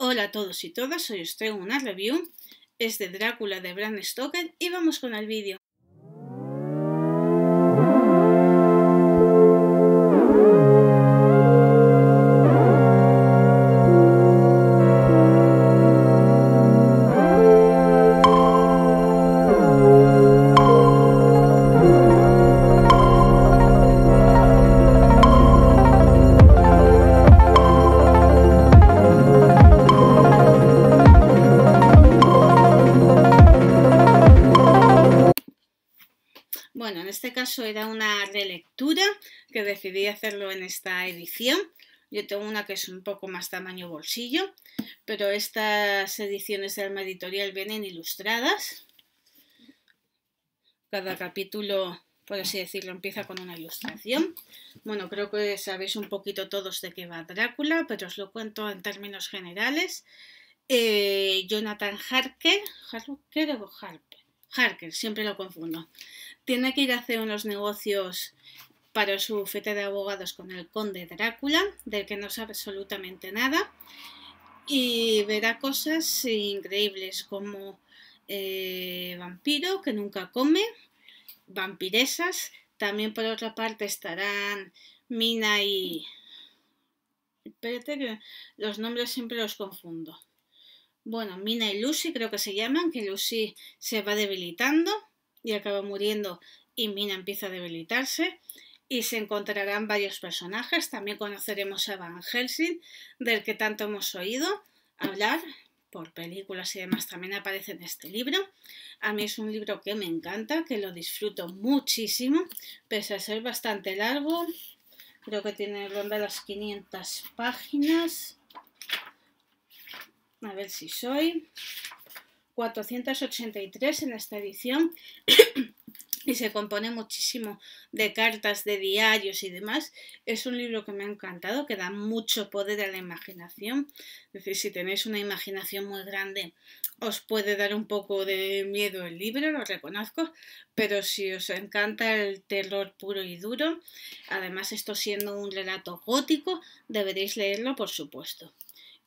Hola a todos y todas, hoy os traigo una review, es de Drácula de Bram Stoker y vamos con el vídeo. bueno, en este caso era una relectura que decidí hacerlo en esta edición. Yo tengo una que es un poco más tamaño bolsillo, pero estas ediciones de Alma Editorial vienen ilustradas. Cada capítulo, por así decirlo, empieza con una ilustración. Bueno, creo que sabéis un poquito todos de qué va Drácula, pero os lo cuento en términos generales. Eh, Jonathan Harker, Harker o Harper, Harker, siempre lo confundo. Tiene que ir a hacer unos negocios para su bufete de abogados con el conde Drácula, del que no sabe absolutamente nada, y verá cosas increíbles como eh, vampiro que nunca come, vampiresas, también por otra parte estarán Mina y... Espérate que los nombres siempre los confundo bueno, Mina y Lucy creo que se llaman, que Lucy se va debilitando y acaba muriendo y Mina empieza a debilitarse y se encontrarán varios personajes. También conoceremos a Van Helsing, del que tanto hemos oído hablar por películas y demás. También aparece en este libro. A mí es un libro que me encanta, que lo disfruto muchísimo, pese a ser bastante largo. Creo que tiene ronda las 500 páginas a ver si soy, 483 en esta edición y se compone muchísimo de cartas, de diarios y demás. Es un libro que me ha encantado, que da mucho poder a la imaginación. Es decir, si tenéis una imaginación muy grande, os puede dar un poco de miedo el libro, lo reconozco, pero si os encanta el terror puro y duro, además esto siendo un relato gótico, deberéis leerlo, por supuesto.